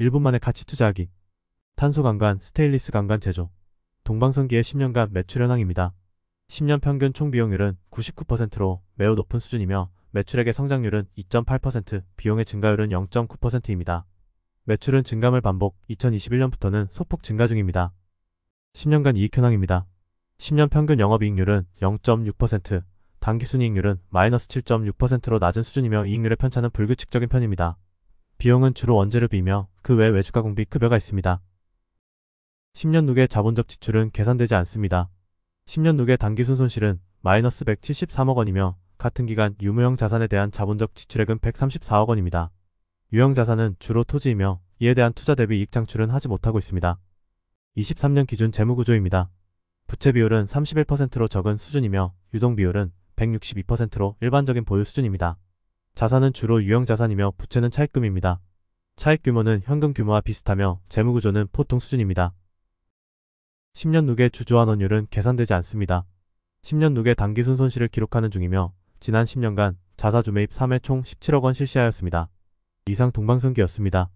1분 만에 가치 투자하기 탄소 강간 스테인리스 강간 제조 동방성기의 10년간 매출 현황입니다. 10년 평균 총 비용률은 99%로 매우 높은 수준이며 매출액의 성장률은 2.8%, 비용의 증가율은 0.9%입니다. 매출은 증감을 반복, 2021년부터는 소폭 증가 중입니다. 10년간 이익 현황입니다. 10년 평균 영업이익률은 0.6%, 단기순이익률은 마이너스 7.6%로 낮은 수준이며 이익률의 편차는 불규칙적인 편입니다. 비용은 주로 원재를 비며 그 외 외주가 공비 급여가 있습니다. 10년 누계 자본적 지출은 계산되지 않습니다. 10년 누계 단기순 손실은 마이너스 173억 원이며 같은 기간 유무형 자산에 대한 자본적 지출액은 134억 원입니다. 유형 자산은 주로 토지이며 이에 대한 투자 대비 이익 창출은 하지 못하고 있습니다. 23년 기준 재무 구조입니다. 부채 비율은 31%로 적은 수준이며 유동 비율은 162%로 일반적인 보유 수준입니다. 자산은 주로 유형자산이며 부채는 차입금입니다. 차입 규모는 현금 규모와 비슷하며 재무구조는 보통 수준입니다. 10년 누계 주주환원율은 계산되지 않습니다. 10년 누계 단기순 손실을 기록하는 중이며 지난 10년간 자사주 매입 3회 총 17억 원 실시하였습니다. 이상 동방성기였습니다.